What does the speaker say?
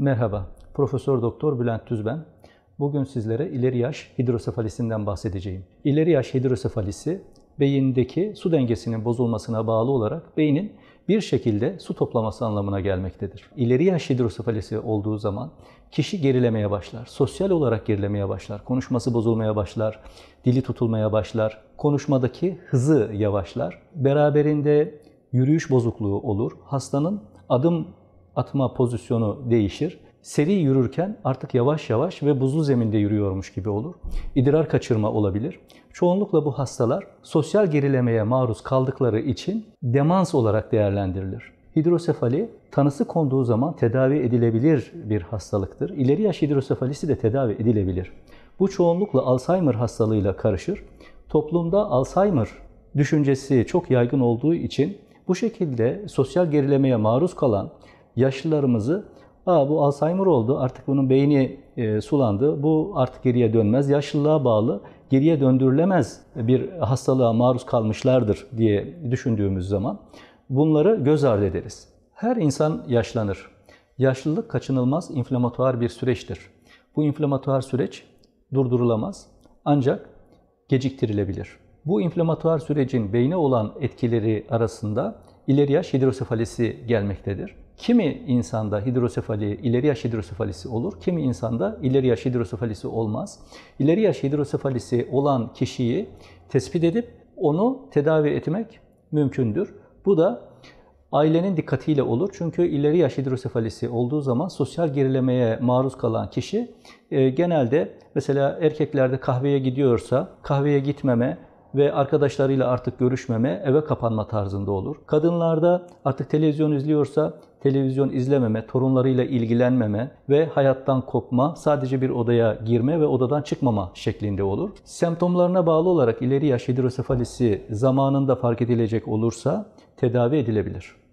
Merhaba, Profesör Doktor Bülent Düz ben. Bugün sizlere ileri yaş hidrosefalisinden bahsedeceğim. İleri yaş hidrosefalisi beyindeki su dengesinin bozulmasına bağlı olarak beynin bir şekilde su toplaması anlamına gelmektedir. İleri yaş hidrosefalisi olduğu zaman kişi gerilemeye başlar. Sosyal olarak gerilemeye başlar. Konuşması bozulmaya başlar. Dili tutulmaya başlar. Konuşmadaki hızı yavaşlar. Beraberinde yürüyüş bozukluğu olur. Hastanın adım atma pozisyonu değişir. Seri yürürken artık yavaş yavaş ve buzlu zeminde yürüyormuş gibi olur. İdrar kaçırma olabilir. Çoğunlukla bu hastalar sosyal gerilemeye maruz kaldıkları için demans olarak değerlendirilir. Hidrosefali tanısı konduğu zaman tedavi edilebilir bir hastalıktır. İleri yaş hidrosefalisi de tedavi edilebilir. Bu çoğunlukla Alzheimer hastalığıyla karışır. Toplumda Alzheimer düşüncesi çok yaygın olduğu için bu şekilde sosyal gerilemeye maruz kalan yaşlılarımızı Aa, bu Alzheimer oldu, artık bunun beyni e, sulandı, bu artık geriye dönmez, yaşlılığa bağlı, geriye döndürülemez bir hastalığa maruz kalmışlardır diye düşündüğümüz zaman bunları göz ardı ederiz. Her insan yaşlanır. Yaşlılık kaçınılmaz inflamatuar bir süreçtir. Bu inflamatuar süreç durdurulamaz ancak geciktirilebilir. Bu inflamatuar sürecin beyne olan etkileri arasında ileri yaş hidrosefalisi gelmektedir. Kimi insanda hidrosefali, ileri yaş hidrosefalisi olur, kimi insanda ileri yaş hidrosefalisi olmaz. İleri yaş hidrosefalisi olan kişiyi tespit edip onu tedavi etmek mümkündür. Bu da ailenin dikkatiyle olur. Çünkü ileri yaş hidrosefalisi olduğu zaman sosyal gerilemeye maruz kalan kişi e, genelde mesela erkeklerde kahveye gidiyorsa kahveye gitmeme, ve arkadaşlarıyla artık görüşmeme, eve kapanma tarzında olur. Kadınlarda artık televizyon izliyorsa televizyon izlememe, torunlarıyla ilgilenmeme ve hayattan kopma, sadece bir odaya girme ve odadan çıkmama şeklinde olur. Semptomlarına bağlı olarak ileri yaş hidrosefalisi zamanında fark edilecek olursa tedavi edilebilir.